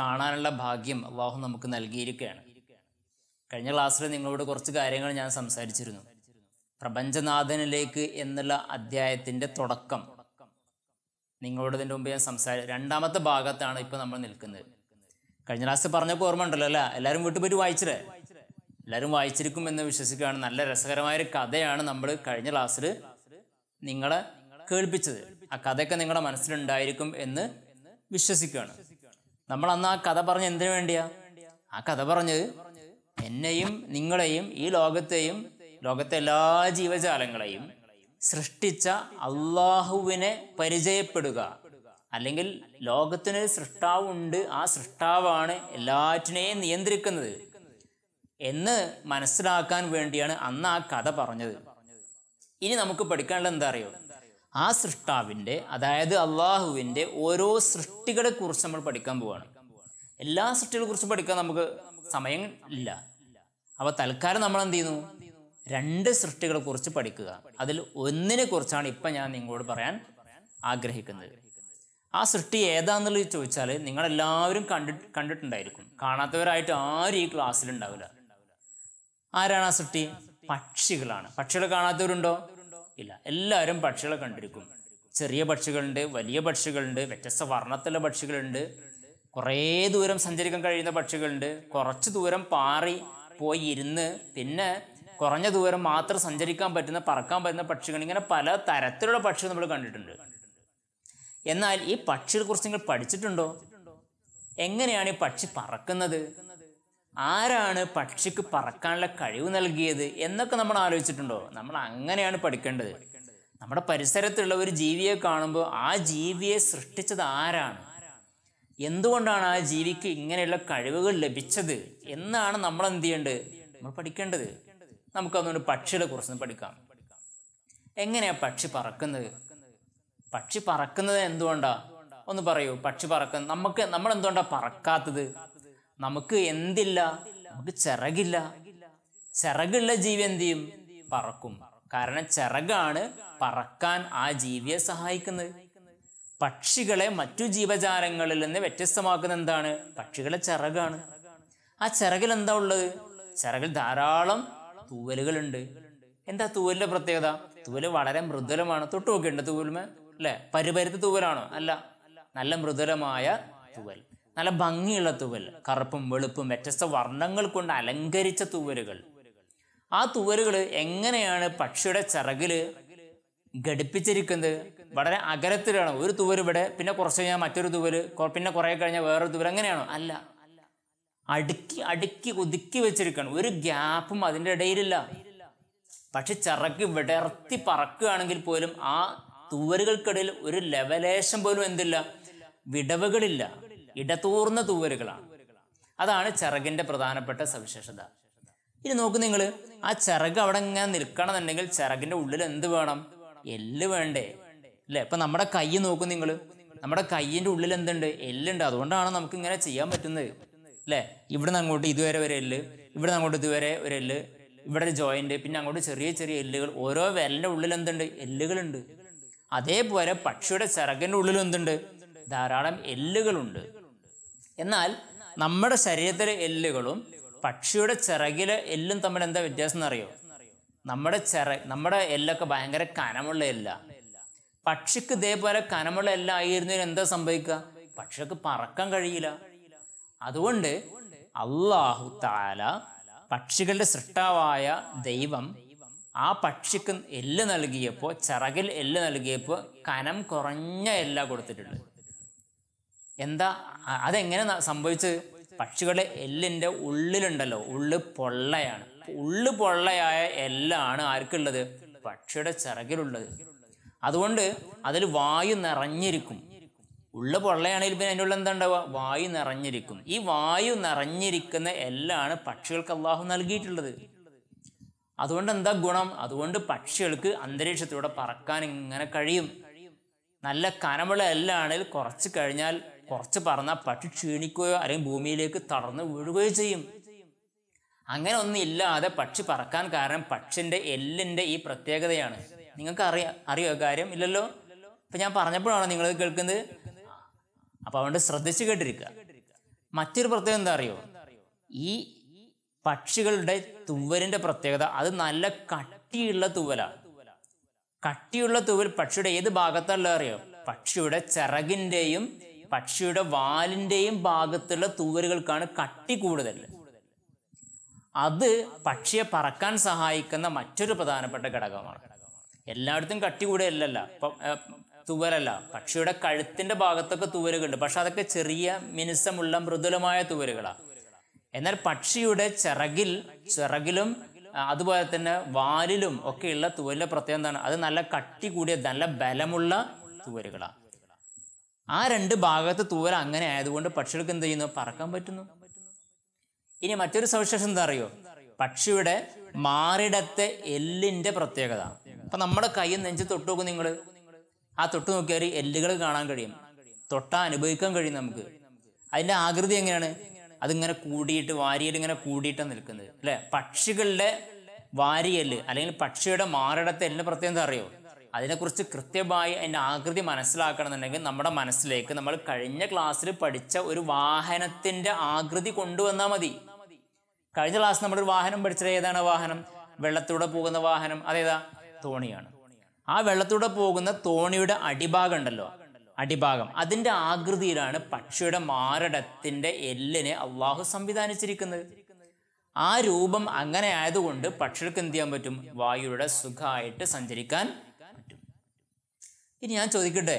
കാണാനുള്ള ഭാഗ്യം അള്ളാഹു നമുക്ക് നൽകിയിരിക്കുകയാണ് കഴിഞ്ഞ ക്ലാസ്സിൽ നിങ്ങളോട് കുറച്ച് കാര്യങ്ങൾ ഞാൻ സംസാരിച്ചിരുന്നു പ്രപഞ്ചനാഥനിലേക്ക് എന്നുള്ള അധ്യായത്തിൻ്റെ തുടക്കം നിങ്ങളോട് ഇതിൻ്റെ മുമ്പ് ഞാൻ സംസാരി രണ്ടാമത്തെ ഭാഗത്താണ് ഇപ്പോൾ നമ്മൾ നിൽക്കുന്നത് കഴിഞ്ഞ ക്ലാസ് പറഞ്ഞപ്പോൾ ഓർമ്മ ഉണ്ടല്ലോ അല്ല എല്ലാവരും വീട്ടിൽ പോയിട്ട് വായിച്ചില്ലേ എല്ലാവരും വായിച്ചിരിക്കും എന്ന് വിശ്വസിക്കുകയാണ് നല്ല രസകരമായൊരു കഥയാണ് നമ്മൾ കഴിഞ്ഞ ക്ലാസ്സിൽ നിങ്ങളെ കേൾപ്പിച്ചത് ആ കഥയൊക്കെ നിങ്ങളുടെ മനസ്സിലുണ്ടായിരിക്കും എന്ന് വിശ്വസിക്കുകയാണ് നമ്മൾ അന്ന് ആ കഥ പറഞ്ഞ എന്തിനു വേണ്ടിയാ ആ കഥ പറഞ്ഞത് എന്നെയും നിങ്ങളെയും ഈ ലോകത്തെയും ലോകത്തെ എല്ലാ ജീവജാലങ്ങളെയും സൃഷ്ടിച്ച അള്ളാഹുവിനെ പരിചയപ്പെടുക അല്ലെങ്കിൽ ലോകത്തിന് സൃഷ്ടാവുണ്ട് ആ സൃഷ്ടാവാണ് എല്ലാറ്റിനെയും നിയന്ത്രിക്കുന്നത് എന്ന് മനസ്സിലാക്കാൻ വേണ്ടിയാണ് അന്ന് ആ കഥ പറഞ്ഞത് ഇനി നമുക്ക് പഠിക്കാനുള്ളത് എന്താ അറിയോ ആ സൃഷ്ടാവിൻ്റെ അതായത് അള്ളാഹുവിൻ്റെ ഓരോ സൃഷ്ടികളെക്കുറിച്ച് നമ്മൾ പഠിക്കാൻ പോവുകയാണ് എല്ലാ സൃഷ്ടികളെക്കുറിച്ചും പഠിക്കാൻ നമുക്ക് സമയം ഇല്ല അപ്പൊ തൽക്കാലം നമ്മൾ എന്ത് ചെയ്യുന്നു രണ്ട് സൃഷ്ടികളെക്കുറിച്ച് പഠിക്കുക അതിൽ ഒന്നിനെ കുറിച്ചാണ് ഇപ്പൊ ഞാൻ നിങ്ങളോട് പറയാൻ ആഗ്രഹിക്കുന്നത് ആ സൃഷ്ടി ഏതാന്നുള്ളത് ചോദിച്ചാൽ നിങ്ങളെല്ലാവരും കണ്ടിട്ട് കണ്ടിട്ടുണ്ടായിരിക്കും കാണാത്തവരായിട്ട് ആരും ഈ ക്ലാസ്സിലുണ്ടാവില്ല ആരാണ് ആ സൃഷ്ടി പക്ഷികളാണ് പക്ഷികൾ കാണാത്തവരുണ്ടോ ഇല്ല എല്ലാവരും പക്ഷികളെ കണ്ടിരിക്കും ചെറിയ പക്ഷികളുണ്ട് വലിയ പക്ഷികളുണ്ട് വ്യത്യസ്ത വർണ്ണത്തിലുള്ള പക്ഷികളുണ്ട് കുറേ ദൂരം സഞ്ചരിക്കാൻ കഴിയുന്ന പക്ഷികളുണ്ട് കുറച്ച് ദൂരം പാറി പോയി ഇരുന്ന് പിന്നെ കുറഞ്ഞ ദൂരം മാത്രം സഞ്ചരിക്കാൻ പറ്റുന്ന പറക്കാൻ പറ്റുന്ന പക്ഷികൾ ഇങ്ങനെ പല തരത്തിലുള്ള പക്ഷികൾ നമ്മൾ കണ്ടിട്ടുണ്ട് എന്നാൽ ഈ പക്ഷികളെ കുറിച്ച് നിങ്ങൾ പഠിച്ചിട്ടുണ്ടോ എങ്ങനെയാണ് ഈ പക്ഷി പറക്കുന്നത് ആരാണ് പക്ഷിക്ക് പറക്കാനുള്ള കഴിവ് നൽകിയത് എന്നൊക്കെ നമ്മൾ ആലോചിച്ചിട്ടുണ്ടോ നമ്മൾ അങ്ങനെയാണ് പഠിക്കേണ്ടത് നമ്മുടെ പരിസരത്തുള്ള ഒരു ജീവിയെ കാണുമ്പോൾ ആ ജീവിയെ സൃഷ്ടിച്ചത് ആരാണ് എന്തുകൊണ്ടാണ് ആ ജീവിക്ക് ഇങ്ങനെയുള്ള കഴിവുകൾ ലഭിച്ചത് എന്നാണ് നമ്മൾ എന്ത് ചെയ്യേണ്ടത് നമ്മൾ പഠിക്കേണ്ടത് അതുകൊണ്ട് പക്ഷികളെ കുറിച്ച് പഠിക്കാം എങ്ങനെയാണ് പക്ഷി പറക്കുന്നത് പക്ഷി പറക്കുന്നത് എന്തുകൊണ്ടാണ് ഒന്ന് പറയൂ പക്ഷി പറക്കുന്നത് നമുക്ക് നമ്മൾ എന്തുകൊണ്ടാണ് പറക്കാത്തത് നമുക്ക് എന്തില്ല നമുക്ക് ചിറകില്ല ചിറകുള്ള ജീവി എന്ത് ചെയ്യും പറക്കും കാരണം ചിറകാണ് പറക്കാൻ ആ ജീവിയെ സഹായിക്കുന്നത് പക്ഷികളെ മറ്റു ജീവജാലങ്ങളിൽ നിന്ന് വ്യത്യസ്തമാക്കുന്ന എന്താണ് പക്ഷികളെ ചിറകാണ് ആ ചിറകിൽ എന്താ ഉള്ളത് ചിറകിൽ ധാരാളം തൂവലുകളുണ്ട് എന്താ തൂവലിന്റെ പ്രത്യേകത തൂവല് വളരെ മൃദുലമാണ് തൊട്ടു നോക്കിയുണ്ട് തൂവലുമേ അല്ലെ പരിപരുത്ത തൂവലാണോ അല്ല നല്ല മൃദുലമായ തൂവൽ നല്ല ഭംഗിയുള്ള തൂവൽ കറുപ്പും വെളുപ്പും വ്യത്യസ്ത വർണ്ണങ്ങൾ കൊണ്ട് അലങ്കരിച്ച തൂവലുകൾ ആ തൂവലുകൾ എങ്ങനെയാണ് പക്ഷിയുടെ ചിറകിൽ ഘടിപ്പിച്ചിരിക്കുന്നത് വളരെ അകലത്തിലാണ് ഒരു തൂവൽ ഇവിടെ പിന്നെ കുറച്ച് കഴിഞ്ഞാൽ മറ്റൊരു തൂവല് പിന്നെ കുറെ കഴിഞ്ഞാൽ വേറൊരു തൂവൽ എങ്ങനെയാണോ അല്ല അടുക്കി അടുക്കി ഒതുക്കി വെച്ചിരിക്കണം ഒരു ഗ്യാപ്പും അതിൻ്റെ ഇടയിലില്ല പക്ഷെ ചിറക്ക് വിടർത്തി പറക്കുകയാണെങ്കിൽ പോലും ആ തൂവലുകൾക്കിടയിൽ ഒരു ലെവലേഷൻ പോലും എന്തില്ല വിടവുകളില്ല ഇടതൂർന്ന തൂവലുകളാണ് അതാണ് ചിറകിൻ്റെ പ്രധാനപ്പെട്ട സവിശേഷത ഇനി നോക്ക് നിങ്ങൾ ആ ചിറക് അവിടെ ഇങ്ങനെ നിൽക്കണമെന്നുണ്ടെങ്കിൽ ചിറകിൻ്റെ ഉള്ളിൽ എന്ത് വേണം എല്ല് വേണ്ടേ അല്ലേ ഇപ്പം നമ്മുടെ കൈ നോക്കൂ നിങ്ങൾ നമ്മുടെ കൈയിന്റെ ഉള്ളിൽ എന്തുണ്ട് എല്ലുണ്ട് അതുകൊണ്ടാണ് നമുക്ക് ഇങ്ങനെ ചെയ്യാൻ പറ്റുന്നത് അല്ലേ ഇവിടെ നിന്ന് അങ്ങോട്ട് ഇതുവരെ ഒരു എല്ല് ഇവിടെ അങ്ങോട്ട് ഇതുവരെ ഒരു എല്ല് ഇവിടെ ജോയിന്റ് പിന്നെ അങ്ങോട്ട് ചെറിയ ചെറിയ എല്ലുകൾ ഓരോ വിരലിൻ്റെ ഉള്ളിൽ എന്തുണ്ട് എല്ലുകളുണ്ട് അതേപോലെ പക്ഷിയുടെ ചിറകിൻ്റെ ഉള്ളിൽ എന്തുണ്ട് ധാരാളം എല്ലുകളുണ്ട് എന്നാൽ നമ്മുടെ ശരീരത്തിലെ എല്ലുകളും പക്ഷിയുടെ ചിറകിലെ എല്ലും തമ്മിൽ എന്താ വ്യത്യാസം എന്നറിയോ നമ്മുടെ ചിറ നമ്മുടെ എല്ലൊക്കെ ഭയങ്കര കനമുള്ള എല്ല പക്ഷിക്ക് ഇതേപോലെ കനമുള്ള എല്ലായിരുന്നതിന് എന്താ സംഭവിക്കുക പക്ഷിക്ക് പറക്കാൻ കഴിയില്ല അതുകൊണ്ട് അള്ളാഹു താല പക്ഷികളുടെ സൃഷ്ടാവായ ദൈവം ആ പക്ഷിക്ക് എല്ല് നൽകിയപ്പോൾ ചിറകിൽ എല്ല് നൽകിയപ്പോൾ കനം കുറഞ്ഞ എല്ല കൊടുത്തിട്ടുണ്ട് എന്താ അതെങ്ങനെ സംഭവിച്ചത് പക്ഷികളുടെ എല്ലിൻ്റെ ഉള്ളിലുണ്ടല്ലോ ഉള്ള് പൊള്ളയാണ് ഉള്ളു പൊള്ളയായ എല്ലാണ് ആർക്കുള്ളത് പക്ഷിയുടെ ചിറകിലുള്ളത് അതുകൊണ്ട് അതിൽ വായു നിറഞ്ഞിരിക്കും ഉള്ളു പൊള്ളയാണെങ്കിൽ പിന്നെ അതിൻ്റെ ഉള്ളിൽ എന്താ ഉണ്ടാവുക വായു നിറഞ്ഞിരിക്കും ഈ വായു നിറഞ്ഞിരിക്കുന്ന എല്ലാണ് പക്ഷികൾക്ക് അള്ളാഹു നൽകിയിട്ടുള്ളത് അതുകൊണ്ട് എന്താ ഗുണം അതുകൊണ്ട് പക്ഷികൾക്ക് അന്തരീക്ഷത്തിലൂടെ പറക്കാൻ ഇങ്ങനെ കഴിയും നല്ല കനമുള്ള എല്ലാണെങ്കിൽ കുറച്ച് കഴിഞ്ഞാൽ കുറച്ച് പറഞ്ഞാൽ പട്ടി ക്ഷീണിക്കുകയോ അല്ലെങ്കിൽ ഭൂമിയിലേക്ക് തടർന്ന് വീഴുകയോ ചെയ്യും അങ്ങനെ ഒന്നും ഇല്ലാതെ പക്ഷി പറക്കാൻ കാരണം പക്ഷിൻ്റെ എല്ലിൻ്റെ ഈ പ്രത്യേകതയാണ് നിങ്ങൾക്ക് അറിയ അറിയോ കാര്യം ഇല്ലല്ലോ ഇപ്പൊ ഞാൻ പറഞ്ഞപ്പോഴാണ് നിങ്ങൾ കേൾക്കുന്നത് അപ്പൊ അതുകൊണ്ട് ശ്രദ്ധിച്ച് കേട്ടിരിക്കുക മറ്റൊരു പ്രത്യേകത എന്താ അറിയോ ഈ പക്ഷികളുടെ തുവലിന്റെ പ്രത്യേകത അത് നല്ല കട്ടിയുള്ള തുവലാണ് കട്ടിയുള്ള തുവൽ പക്ഷിയുടെ ഏത് ഭാഗത്തല്ല അറിയോ പക്ഷിയുടെ ചിറകിൻ്റെയും പക്ഷിയുടെ വാലിൻ്റെയും ഭാഗത്തുള്ള തൂവലുകൾക്കാണ് കട്ടി കൂടുതൽ അത് പക്ഷിയെ പറക്കാൻ സഹായിക്കുന്ന മറ്റൊരു പ്രധാനപ്പെട്ട ഘടകമാണ് എല്ലായിടത്തും കട്ടി കൂടെയല്ലല്ല തുവരല്ല പക്ഷിയുടെ കഴുത്തിൻ്റെ ഭാഗത്തൊക്കെ തൂവലുകളുണ്ട് പക്ഷെ അതൊക്കെ ചെറിയ മിനുസമുള്ള മൃദുലമായ തൂവലുകളാണ് എന്നാൽ പക്ഷിയുടെ ചിറകിൽ ചിറകിലും അതുപോലെ തന്നെ വാലിലും ഒക്കെയുള്ള തുവലിൻ്റെ പ്രത്യേകം എന്താണ് അത് നല്ല കട്ടി കൂടിയ നല്ല ബലമുള്ള തൂവലുകളാണ് ആ രണ്ട് ഭാഗത്ത് തൂവൽ അങ്ങനെ ആയതുകൊണ്ട് പക്ഷികൾക്ക് എന്ത് ചെയ്യുന്നു പറക്കാൻ പറ്റുന്നു ഇനി മറ്റൊരു സവിശേഷം എന്താ അറിയോ പക്ഷിയുടെ മാറിടത്തെ എല്ലിന്റെ പ്രത്യേകത അപ്പൊ നമ്മുടെ കൈ നെഞ്ചു തൊട്ട് നോക്കും നിങ്ങൾ ആ തൊട്ട് നോക്കിയാൽ എല്ലുകൾ കാണാൻ കഴിയും തൊട്ടാ അനുഭവിക്കാൻ കഴിയും നമുക്ക് അതിന്റെ ആകൃതി എങ്ങനെയാണ് അതിങ്ങനെ കൂടിയിട്ട് വാരിയൽ ഇങ്ങനെ കൂടിയിട്ടാണ് നിൽക്കുന്നത് അല്ലെ പക്ഷികളുടെ വാരിയല് അല്ലെങ്കിൽ പക്ഷിയുടെ മാറിടത്തെ എല്ലിന്റെ പ്രത്യേകത അറിയോ അതിനെക്കുറിച്ച് കൃത്യമായി അതിൻ്റെ ആകൃതി മനസ്സിലാക്കണമെന്നുണ്ടെങ്കിൽ നമ്മുടെ മനസ്സിലേക്ക് നമ്മൾ കഴിഞ്ഞ ക്ലാസ്സിൽ പഠിച്ച ഒരു വാഹനത്തിൻ്റെ ആകൃതി കൊണ്ടുവന്നാൽ മതി കഴിഞ്ഞ ക്ലാസ് നമ്മളൊരു വാഹനം പഠിച്ചത് ഏതാണ് വാഹനം വെള്ളത്തിലൂടെ പോകുന്ന വാഹനം അതേതാ തോണിയാണ് ആ വെള്ളത്തിലൂടെ പോകുന്ന തോണിയുടെ അടിഭാഗം ഉണ്ടല്ലോ അടിഭാഗം അതിൻ്റെ ആകൃതിയിലാണ് പക്ഷിയുടെ മാരടത്തിൻ്റെ എല്ലിനെ അള്ളാഹു സംവിധാനിച്ചിരിക്കുന്നത് ആ രൂപം അങ്ങനെ ആയതുകൊണ്ട് പക്ഷികൾക്ക് എന്ത് ചെയ്യാൻ പറ്റും വായുവിടെ സുഖമായിട്ട് സഞ്ചരിക്കാൻ ഇനി ഞാൻ ചോദിക്കട്ടെ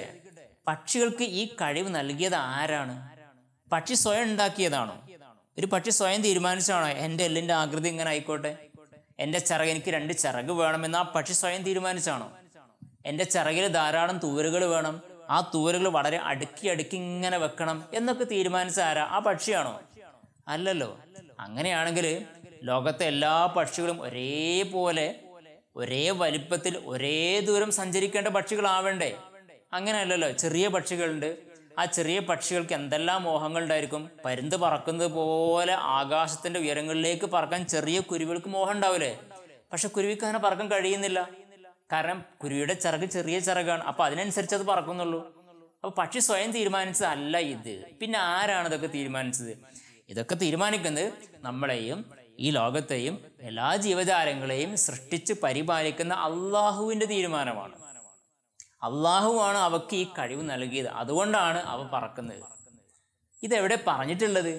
പക്ഷികൾക്ക് ഈ കഴിവ് നൽകിയത് ആരാണ് പക്ഷി സ്വയം ഉണ്ടാക്കിയതാണോ ഒരു പക്ഷി സ്വയം തീരുമാനിച്ചാണോ എൻ്റെ എല്ലിൻ്റെ ആകൃതി ഇങ്ങനെ ആയിക്കോട്ടെ എൻ്റെ ചിറക് എനിക്ക് രണ്ട് ചിറക് വേണമെന്ന് ആ പക്ഷി സ്വയം തീരുമാനിച്ചാണോ എൻ്റെ ചിറകിൽ ധാരാളം തൂവലുകൾ വേണം ആ തൂവലുകൾ വളരെ അടുക്കി അടുക്കി ഇങ്ങനെ വെക്കണം എന്നൊക്കെ തീരുമാനിച്ച ആരാ ആ പക്ഷിയാണോ അല്ലല്ലോ അങ്ങനെയാണെങ്കിൽ ലോകത്തെ എല്ലാ പക്ഷികളും ഒരേപോലെ ഒരേ വലിപ്പത്തിൽ ഒരേ ദൂരം സഞ്ചരിക്കേണ്ട പക്ഷികളാവണ്ടേ അങ്ങനെയല്ലല്ലോ ചെറിയ പക്ഷികളുണ്ട് ആ ചെറിയ പക്ഷികൾക്ക് എന്തെല്ലാം മോഹങ്ങൾ ഉണ്ടായിരിക്കും പരുന്ത് പറക്കുന്നത് പോലെ ആകാശത്തിന്റെ ഉയരങ്ങളിലേക്ക് പറക്കാൻ ചെറിയ കുരുവികൾക്ക് മോഹം ഉണ്ടാവില്ലേ പക്ഷെ കുരുവിക്ക് അങ്ങനെ പറക്കാൻ കഴിയുന്നില്ല കാരണം കുരുവിയുടെ ചിറക് ചെറിയ ചിറകാണ് അപ്പൊ അതിനനുസരിച്ച് അത് പറക്കുന്നുള്ളൂ അപ്പൊ പക്ഷി സ്വയം തീരുമാനിച്ചതല്ല ഇത് പിന്നെ ആരാണ് ഇതൊക്കെ തീരുമാനിച്ചത് ഇതൊക്കെ തീരുമാനിക്കുന്നത് നമ്മളെയും ഈ ലോകത്തെയും എല്ലാ ജീവജാലങ്ങളെയും സൃഷ്ടിച്ച് പരിപാലിക്കുന്ന അള്ളാഹുവിൻ്റെ തീരുമാനമാണ് അള്ളാഹുവാണ് അവക്ക് ഈ കഴിവ് നൽകിയത് അതുകൊണ്ടാണ് അവ പറക്കുന്നത് ഇതെവിടെ പറഞ്ഞിട്ടുള്ളത്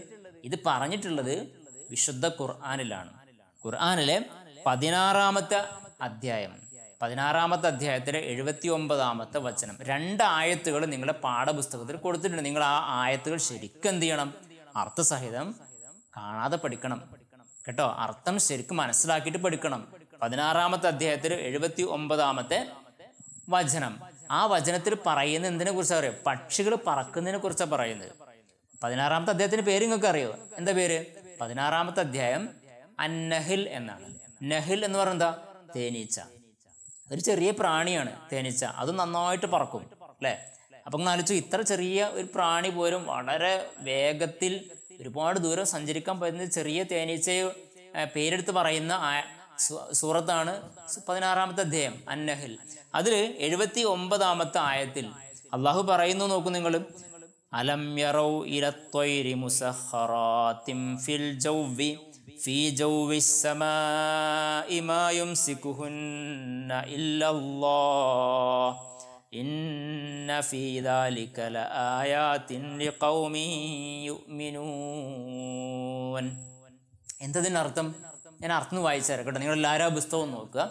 ഇത് പറഞ്ഞിട്ടുള്ളത് വിശുദ്ധ ഖുർആാനിലാണ് ഖുർആാനിലെ പതിനാറാമത്തെ അധ്യായം പതിനാറാമത്തെ അധ്യായത്തിലെ എഴുപത്തി ഒമ്പതാമത്തെ വചനം രണ്ട് ആയത്തുകൾ നിങ്ങളുടെ പാഠപുസ്തകത്തിൽ കൊടുത്തിട്ടുണ്ട് നിങ്ങൾ ആ ആയത്തുകൾ ശരിക്കും എന്ത് ചെയ്യണം അർത്ഥസഹിതം കാണാതെ പഠിക്കണം കേട്ടോ അർത്ഥം ശരിക്കും മനസ്സിലാക്കിയിട്ട് പഠിക്കണം പതിനാറാമത്തെ അധ്യായത്തിൽ എഴുപത്തി ഒമ്പതാമത്തെ വചനം ആ വചനത്തിൽ പറയുന്ന എന്തിനെ കുറിച്ചാണ് അറിയോ പക്ഷികൾ പറക്കുന്നതിനെ കുറിച്ചാണ് പറയുന്നത് പതിനാറാമത്തെ അധ്യായത്തിന്റെ പേര് നിങ്ങൾക്ക് അറിയോ എന്താ പേര് പതിനാറാമത്തെ അധ്യായം അന്നഹിൽ എന്നാണ് നഹിൽ എന്ന് പറയുന്നത് തേനീച്ച ഒരു ചെറിയ പ്രാണിയാണ് തേനീച്ച അത് നന്നായിട്ട് പറക്കും അല്ലേ അപ്പൊ ആലോചിച്ചു ഇത്ര ചെറിയ ഒരു പ്രാണി പോലും വളരെ വേഗത്തിൽ ഒരുപാട് ദൂരം സഞ്ചരിക്കാൻ പറ്റുന്ന ചെറിയ തേനീച്ചയെ പേരെടുത്ത് പറയുന്ന സൂറത്താണ് പതിനാറാമത്തെ അധ്യായം അന്നഹിൽ അതിൽ എഴുപത്തി ഒമ്പതാമത്തെ ആയത്തിൽ അള്ളാഹു പറയുന്നു നോക്കൂ നിങ്ങൾ അലം യറൗ മുസഹറാത്തിം ഫിൽ ജൗവി ഫീ ഇന്ന എന്തതിനർത്ഥം ഞാൻ അർത്ഥം വായിച്ചു തരാം കേട്ടോ നിങ്ങൾ എല്ലാവരും പുസ്തകം നോക്കുക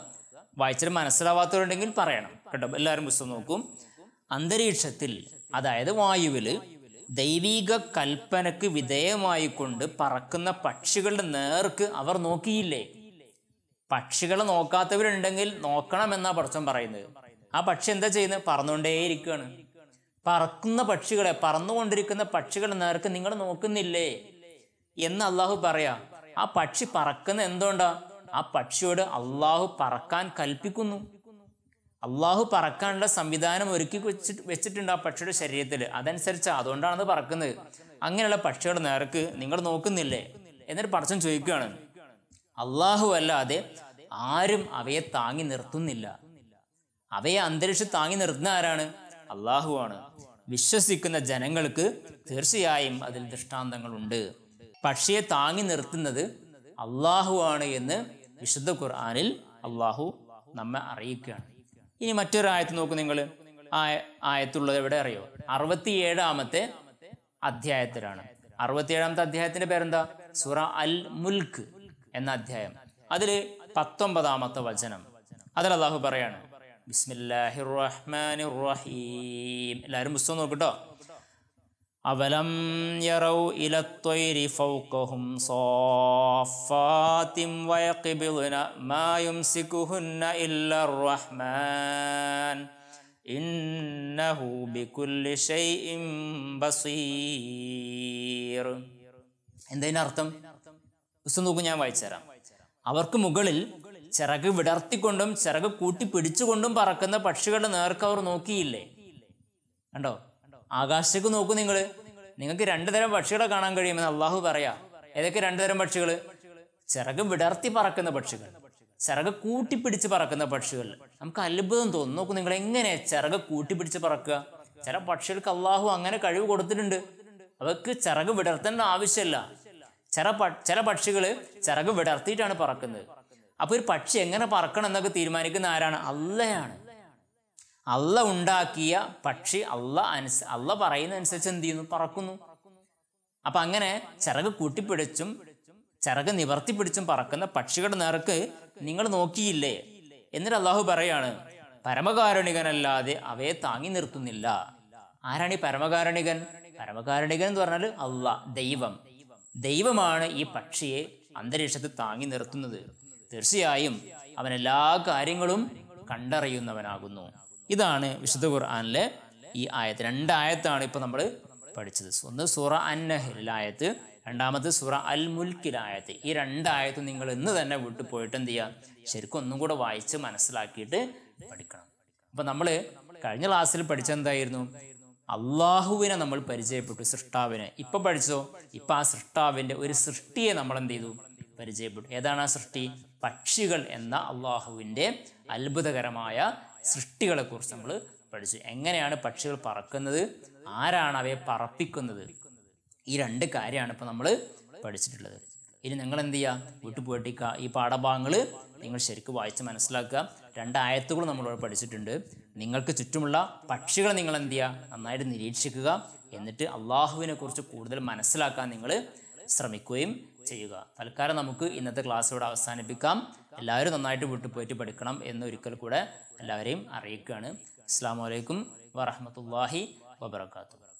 വായിച്ചിട്ട് മനസ്സിലാവാത്തവരുണ്ടെങ്കിൽ പറയണം കേട്ടോ എല്ലാവരും പുസ്തകം നോക്കും അന്തരീക്ഷത്തിൽ അതായത് വായുവിൽ ദൈവീക കൽപ്പനക്ക് വിധേയമായിക്കൊണ്ട് പറക്കുന്ന പക്ഷികളുടെ നേർക്ക് അവർ നോക്കിയില്ലേ പക്ഷികളെ നോക്കാത്തവരുണ്ടെങ്കിൽ നോക്കണം എന്നാ പടച്ചം പറയുന്നത് ആ പക്ഷി എന്താ ചെയ്യുന്നത് പറന്നുകൊണ്ടേയിരിക്കുകയാണ് പറക്കുന്ന പക്ഷികളെ പറന്നുകൊണ്ടിരിക്കുന്ന പക്ഷികളെ നേർക്ക് നിങ്ങൾ നോക്കുന്നില്ലേ എന്ന് അള്ളാഹു പറയാ ആ പക്ഷി പറക്കുന്ന എന്തുകൊണ്ടാ ആ പക്ഷിയോട് അള്ളാഹു പറക്കാൻ കൽപ്പിക്കുന്നു അള്ളാഹു പറക്കാനുള്ള സംവിധാനം ഒരുക്കി വെച്ച് വെച്ചിട്ടുണ്ട് ആ പക്ഷിയുടെ ശരീരത്തിൽ അതനുസരിച്ച് അതുകൊണ്ടാണ് പറക്കുന്നത് അങ്ങനെയുള്ള പക്ഷിയുടെ നേർക്ക് നിങ്ങൾ നോക്കുന്നില്ലേ എന്നൊരു പടച്ചൻ ചോദിക്കുകയാണ് അള്ളാഹു അല്ലാതെ ആരും അവയെ താങ്ങി നിർത്തുന്നില്ല അവയെ അന്തരീക്ഷം താങ്ങി നിർത്തുന്ന ആരാണ് അള്ളാഹുവാണ് വിശ്വസിക്കുന്ന ജനങ്ങൾക്ക് തീർച്ചയായും അതിൽ ദൃഷ്ടാന്തങ്ങളുണ്ട് പക്ഷിയെ താങ്ങി നിർത്തുന്നത് അള്ളാഹുവാണ് എന്ന് വിശുദ്ധ ഖുർആാനിൽ അള്ളാഹു നമ്മെ അറിയിക്കുകയാണ് ഇനി മറ്റൊരു ആയത്ത് നോക്കൂ നിങ്ങൾ ആയ ആയത്തുള്ളത് എവിടെ അറിയോ ഏഴാമത്തെ അധ്യായത്തിലാണ് ഏഴാമത്തെ അധ്യായത്തിന്റെ പേരെന്താ സുറ അൽ മുൽക്ക് എന്ന അധ്യായം അതില് പത്തൊമ്പതാമത്തെ വചനം അതിൽ അള്ളാഹു പറയാണ് ബിസ്മില്ലാഹിർ റഹ്മാനിർ റഹീം എല്ലാവരും പുസ്തകം നോക്കട്ടോ അവലം യറൗ ഇലത്തൊയ്രി ഫൗക്കഹും സോഫാത്തിം വയക്കിബിളുന മാ സിക്കുഹുന്ന ഇല്ലർ റഹ്മാൻ ഇന്നഹു ബികുല്ലി ഷൈഇൻ ബസീർ എന്തതിനർത്ഥം പുസ്തകം നോക്കും ഞാൻ വായിച്ചു തരാം അവർക്ക് മുകളിൽ ചിറക് വിടർത്തിക്കൊണ്ടും ചിറക് കൂട്ടി പിടിച്ചുകൊണ്ടും പറക്കുന്ന പക്ഷികളുടെ നേർക്ക് അവർ നോക്കിയില്ലേ കണ്ടോ ആകാശത്തേക്ക് നോക്കൂ നിങ്ങൾ നിങ്ങൾക്ക് രണ്ടു തരം പക്ഷികളെ കാണാൻ കഴിയുമെന്ന് അള്ളാഹു പറയാ ഏതൊക്കെ രണ്ടു തരം പക്ഷികൾ ചിറക് വിടർത്തി പറക്കുന്ന പക്ഷികൾ ചിറക് കൂട്ടിപ്പിടിച്ച് പറക്കുന്ന പക്ഷികൾ നമുക്ക് അത്ഭുതം തോന്നും നോക്കൂ നിങ്ങൾ എങ്ങനെ ചിറക് കൂട്ടിപ്പിടിച്ച് പറക്കുക ചില പക്ഷികൾക്ക് അള്ളാഹു അങ്ങനെ കഴിവ് കൊടുത്തിട്ടുണ്ട് അവർക്ക് ചിറക് വിടർത്തേണ്ട ആവശ്യമില്ല ചില ചില പക്ഷികൾ ചിറക് വിടർത്തിയിട്ടാണ് പറക്കുന്നത് അപ്പോൾ ഒരു പക്ഷി എങ്ങനെ പറക്കണം എന്നൊക്കെ തീരുമാനിക്കുന്ന ആരാണ് അള്ളയാണ് അള്ള ഉണ്ടാക്കിയ പക്ഷി അള്ള അനുസ പറയുന്ന അനുസരിച്ച് എന്ത് ചെയ്യുന്നു പറക്കുന്നു അപ്പൊ അങ്ങനെ ചിറക് കൂട്ടിപ്പിടിച്ചും ചിറക് നിവർത്തിപ്പിടിച്ചും പറക്കുന്ന പക്ഷികളുടെ നേർക്ക് നിങ്ങൾ നോക്കിയില്ലേ എന്നിട്ട് അള്ളാഹു പറയാണ് പരമകാരുണികനല്ലാതെ അവയെ താങ്ങി നിർത്തുന്നില്ല ആരാണ് ഈ പരമകാരുണികൻ പരമകാരുണികൻ എന്ന് പറഞ്ഞാൽ അള്ള ദൈവം ദൈവമാണ് ഈ പക്ഷിയെ അന്തരീക്ഷത്തിൽ താങ്ങി നിർത്തുന്നത് തീർച്ചയായും അവൻ എല്ലാ കാര്യങ്ങളും കണ്ടറിയുന്നവനാകുന്നു ഇതാണ് വിശുദ്ധ ഖുർആാനിലെ ഈ ആയത്ത് രണ്ടായത്താണ് ഇപ്പൊ നമ്മൾ പഠിച്ചത് ഒന്ന് സൂറ അന്നഹിലായത്ത് രണ്ടാമത്തെ സുറ അൽ മുൽക്കിലായത്ത് ഈ രണ്ടായത്ത് നിങ്ങൾ ഇന്ന് തന്നെ വിട്ടു പോയിട്ട് എന്ത് ചെയ്യുക ശരിക്കും ഒന്നും കൂടെ വായിച്ച് മനസ്സിലാക്കിയിട്ട് പഠിക്കണം അപ്പൊ നമ്മൾ കഴിഞ്ഞ ക്ലാസ്സിൽ പഠിച്ചെന്തായിരുന്നു അള്ളാഹുവിനെ നമ്മൾ പരിചയപ്പെട്ടു സൃഷ്ടാവിനെ ഇപ്പൊ പഠിച്ചോ ഇപ്പൊ ആ സൃഷ്ടാവിന്റെ ഒരു സൃഷ്ടിയെ നമ്മൾ എന്ത് ചെയ്തു പരിചയപ്പെടും ഏതാണ് ആ സൃഷ്ടി പക്ഷികൾ എന്ന അള്ളാഹുവിൻ്റെ അത്ഭുതകരമായ സൃഷ്ടികളെക്കുറിച്ച് നമ്മൾ പഠിച്ചു എങ്ങനെയാണ് പക്ഷികൾ പറക്കുന്നത് ആരാണ് അവയെ പറപ്പിക്കുന്നത് ഈ രണ്ട് കാര്യമാണ് ഇപ്പോൾ നമ്മൾ പഠിച്ചിട്ടുള്ളത് ഇനി നിങ്ങൾ എന്ത് ചെയ്യുക വീട്ടിൽ പോയിട്ടിക്കുക ഈ പാഠഭാഗങ്ങൾ നിങ്ങൾ ശരിക്കും വായിച്ച് മനസ്സിലാക്കുക രണ്ട് ആയത്തുകൾ നമ്മളിവിടെ പഠിച്ചിട്ടുണ്ട് നിങ്ങൾക്ക് ചുറ്റുമുള്ള പക്ഷികളെ നിങ്ങൾ എന്ത് ചെയ്യുക നന്നായിട്ട് നിരീക്ഷിക്കുക എന്നിട്ട് അള്ളാഹുവിനെ കുറിച്ച് കൂടുതൽ മനസ്സിലാക്കാൻ നിങ്ങൾ ശ്രമിക്കുകയും ചെയ്യുക തൽക്കാലം നമുക്ക് ഇന്നത്തെ ക്ലാസ് ഇവിടെ അവസാനിപ്പിക്കാം എല്ലാവരും നന്നായിട്ട് വീട്ടിൽ പോയിട്ട് പഠിക്കണം എന്ന് ഒരിക്കൽ കൂടെ എല്ലാവരെയും അറിയിക്കുകയാണ് അസ്സാം വലൈക്കും വാഹമത്തല്ലാഹി വബർക്കാത്തു